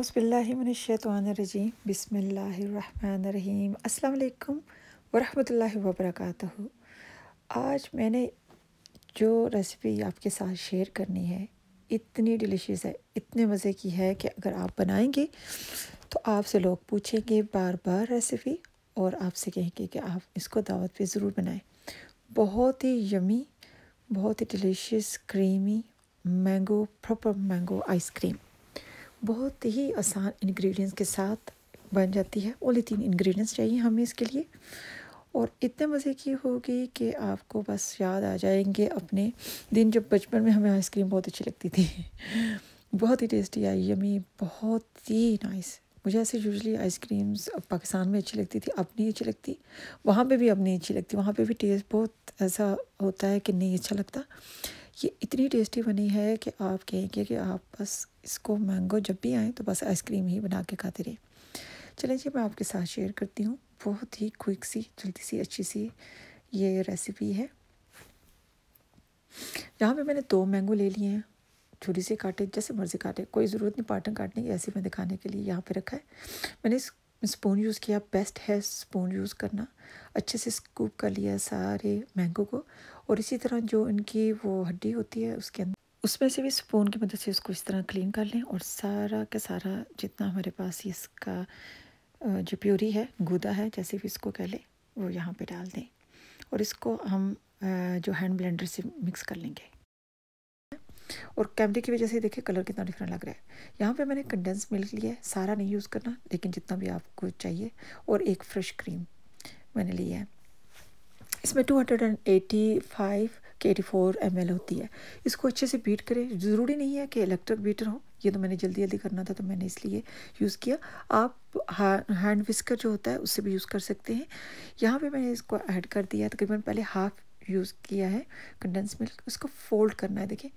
बसमिल्लाशतवानरजीम बसमीम अल्लाम वरहमल वबरक आज मैंने जो रेसिपी आपके साथ शेयर करनी है इतनी डिलीशियस है इतने मज़े की है कि अगर आप बनाएंगे तो आपसे लोग पूछेंगे बार बार रेसिपी और आपसे कहेंगे कि आप इसको दावत पे ज़रूर बनाएं बहुत ही यमी बहुत ही delicious creamy mango proper mango ice cream बहुत ही आसान इंग्रेडिएंट्स के साथ बन जाती है ओनली तीन इंग्रेडिएंट्स चाहिए हमें इसके लिए और इतने मज़े की होगी कि आपको बस याद आ जाएंगे अपने दिन जब बचपन में हमें आइसक्रीम बहुत अच्छी लगती थी बहुत ही टेस्टी आई यमी बहुत ही नाइस मुझे ऐसे यूजली आइसक्रीम्स पाकिस्तान में अच्छी लगती थी अब नहीं अच्छी लगती वहाँ पे भी अब नहीं अच्छी लगती वहाँ पे भी टेस्ट बहुत ऐसा होता है कि नहीं अच्छा लगता ये इतनी टेस्टी बनी है कि आप कहेंगे कि आप बस इसको मैंगो जब भी आएँ तो बस आइसक्रीम ही बना के खाते रहें चलें जी मैं आपके साथ शेयर करती हूँ बहुत ही क्विक सी जल्दी सी अच्छी सी ये रेसिपी है यहाँ पे मैंने दो मैंगो ले लिए हैं छुरी से काटे जैसे मर्ज़ी काटे कोई ज़रूरत नहीं पार्टन काटने की ऐसे मैं दिखाने के लिए यहाँ पे रखा है मैंने इस स्पून यूज़ किया बेस्ट है स्पून यूज़ करना अच्छे से स्कूप कर लिया सारे मैंगो को और इसी तरह जो इनकी वो हड्डी होती है उसके अंदर उसमें से भी स्पून की मदद मतलब से उसको इस तरह क्लीन कर लें और सारा का सारा जितना हमारे पास इसका जो प्योरी है गूदा है जैसे भी इसको कह लें वो यहाँ पे डाल दें और इसको हम जो हैंड ब्लेंडर से मिक्स कर लेंगे और कैमरे की वजह से देखिए कलर कितना डिफरेंट लग रहा है यहाँ पे मैंने कंडेंस मिल्क लिया है सारा नहीं यूज़ करना लेकिन जितना भी आपको चाहिए और एक फ्रेश क्रीम मैंने लिया है इसमें 285 के फोर एम होती है इसको अच्छे से बीट करें ज़रूरी नहीं है कि इलेक्ट्रिक बीटर हो ये तो मैंने जल्दी जल्दी करना था तो मैंने इसलिए यूज़ किया आप हा, हैंड विस्कर जो होता है उससे भी यूज़ कर सकते हैं यहाँ पे मैंने इसको ऐड कर दिया तकरीबन पहले हाफ़ यूज़ किया है कंडेंस मिल्क उसको फोल्ड करना है देखिए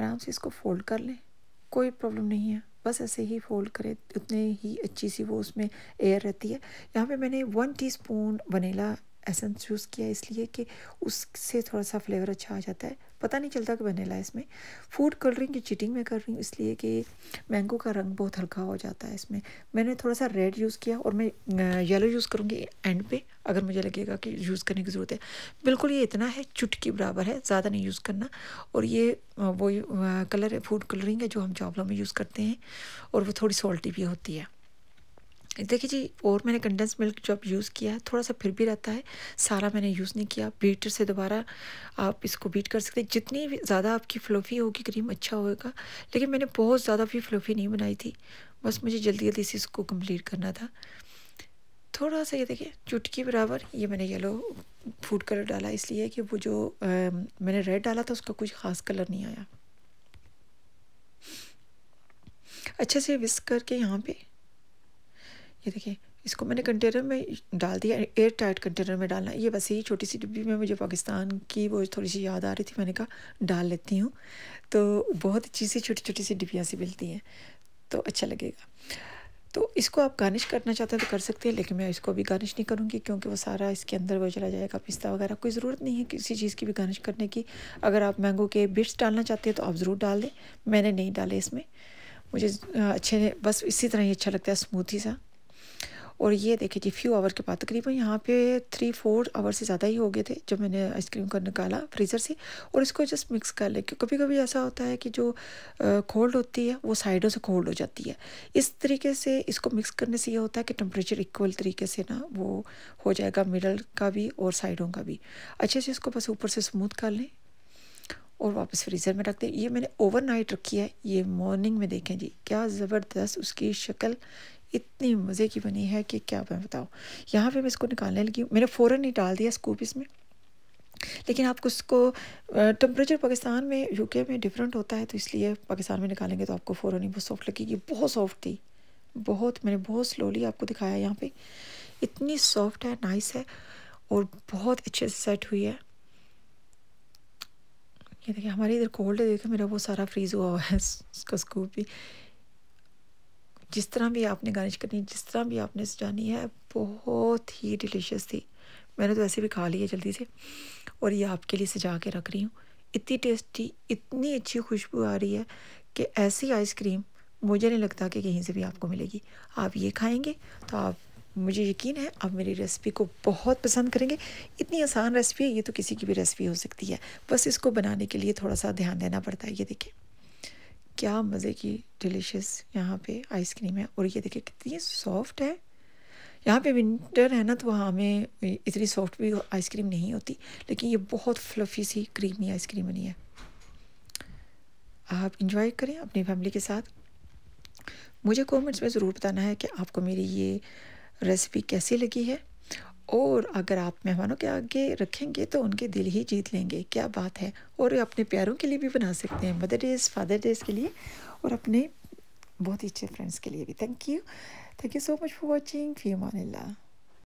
आराम से इसको फोल्ड कर लें कोई प्रॉब्लम नहीं है बस ऐसे ही फोल्ड करें उतने ही अच्छी सी वो उसमें एयर रहती है यहाँ पे मैंने one teaspoon vanilla essence use किया इसलिए कि उससे थोड़ा सा फ्लेवर अच्छा आ जाता है पता नहीं चलता कि वनीला इसमें फूड कलरिंग की चिटिंग मैं कर रही हूँ इसलिए कि मैंगो का रंग बहुत हल्का हो जाता है इसमें मैंने थोड़ा सा रेड यूज़ किया और मैं येलो यूज़ करूँगी एंड पे अगर मुझे लगेगा कि यूज़ करने की ज़रूरत है बिल्कुल ये इतना है चुटकी बराबर है ज़्यादा नहीं यूज़ करना और ये वो कलर है फूड कलरिंग है जो हम चावलों में यूज़ करते हैं और वो थोड़ी सॉल्टी भी होती है देखिए जी और मैंने कंडेंस मिल्क जो आप यूज़ किया है थोड़ा सा फिर भी रहता है सारा मैंने यूज़ नहीं किया बीटर से दोबारा आप इसको बीट कर सकते हैं जितनी ज़्यादा आपकी फ़्लोफ़ी होगी क्रीम अच्छा होगा लेकिन मैंने बहुत ज़्यादा भी फ्लोफ़ी नहीं बनाई थी बस मुझे जल्दी जल्दी से इसको कम्प्लीट करना था थोड़ा सा ये देखिए चुटकी बराबर ये मैंने येलो फूड कलर डाला इसलिए कि वो जो आ, मैंने रेड डाला था उसका कुछ ख़ास कलर नहीं आया अच्छे से विस्क करके यहाँ पे ये देखिए इसको मैंने कंटेनर में डाल दिया एयर टाइट कंटेनर में डालना ये वैसे ही छोटी सी डिब्बी में मुझे पाकिस्तान की वो थोड़ी सी याद आ रही थी मैंने कहा डाल लेती हूँ तो बहुत अच्छी सी छोटी छोटी सी डिब्बियाँ सी मिलती हैं तो अच्छा लगेगा तो इसको आप गार्निश करना चाहते हैं तो कर सकते हैं लेकिन मैं इसको अभी गार्निश नहीं करूँगी क्योंकि वो सारा इसके अंदर वो चला जाएगा पिस्ता वगैरह कोई ज़रूरत नहीं है किसी चीज़ की भी गार्निश करने की अगर आप मैंगो के बिट्स डालना चाहते हैं तो आप ज़रूर डाल दें मैंने नहीं डाले इसमें मुझे अच्छे बस इसी तरह ही अच्छा लगता है स्मूथी सा और ये देखे जी फ्यू आवर के बाद तकरीबन यहाँ पे थ्री फोर आवर से ज़्यादा ही हो गए थे जब मैंने आइसक्रीम को निकाला फ्रीज़र से और इसको जस्ट मिक्स कर लें क्योंकि कभी कभी ऐसा होता है कि जो कोल्ड होती है वो साइडों से कोल्ड हो जाती है इस तरीके से इसको मिक्स करने से ये होता है कि टेम्परेचर इक्वल तरीके से ना वो हो जाएगा मिडल का भी और साइडों का भी अच्छे से इसको बस ऊपर से स्मूथ कर लें और वापस फ्रीज़र में रख दें ये मैंने ओवरनाइट रखी है ये मॉर्निंग में देखें जी क्या ज़बरदस्त उसकी शक्ल इतनी मज़े की बनी है कि क्या मैं बताऊँ यहाँ पे मैं इसको निकालने लगी मैंने फ़ौरन ही डाल दिया स्कूप इसमें लेकिन आपको उसको टेम्परेचर पाकिस्तान में यूके में डिफरेंट होता है तो इसलिए पाकिस्तान में निकालेंगे तो आपको फ़ौरन ही बहुत सॉफ्ट लगेगी बहुत सॉफ्ट थी बहुत मैंने बहुत स्लोली आपको दिखाया यहाँ पे इतनी सॉफ्ट है नाइस है और बहुत अच्छे से सेट हुई है ये देखिए हमारे इधर कोल्ड है देखिए मेरा वो सारा फ्रीज़ हुआ हुआ है उसका स्कूप भी जिस तरह भी आपने गार्निश करनी जिस तरह भी आपने सजानी है बहुत ही डिलीशियस थी मैंने तो वैसे भी खा ली है जल्दी से और ये आपके लिए सजा के रख रही हूँ इतनी टेस्टी इतनी अच्छी खुशबू आ रही है कि ऐसी आइसक्रीम मुझे नहीं लगता कि कहीं से भी आपको मिलेगी आप ये खाएंगे तो आप मुझे यकीन है आप मेरी रेसिपी को बहुत पसंद करेंगे इतनी आसान रेसिपी है ये तो किसी की भी रेसिपी हो सकती है बस इसको बनाने के लिए थोड़ा सा ध्यान देना पड़ता है ये देखिए क्या मज़े की डिलीशियस यहाँ पे आइसक्रीम है और ये देखिए कितनी सॉफ्ट है यहाँ पे विंटर है ना तो वहाँ हमें इतनी सॉफ्ट भी आइसक्रीम नहीं होती लेकिन ये बहुत फ्लफ़ी सी क्रीमी आइसक्रीम बनी है आप इंजॉय करें अपनी फैमिली के साथ मुझे कमेंट्स में ज़रूर बताना है कि आपको मेरी ये रेसिपी कैसी लगी है और अगर आप मेहमानों के आगे रखेंगे तो उनके दिल ही जीत लेंगे क्या बात है और अपने प्यारों के लिए भी बना सकते हैं मदर डेज फादर डेज के लिए और अपने बहुत ही अच्छे फ्रेंड्स के लिए भी thank you thank you so much for watching फी मान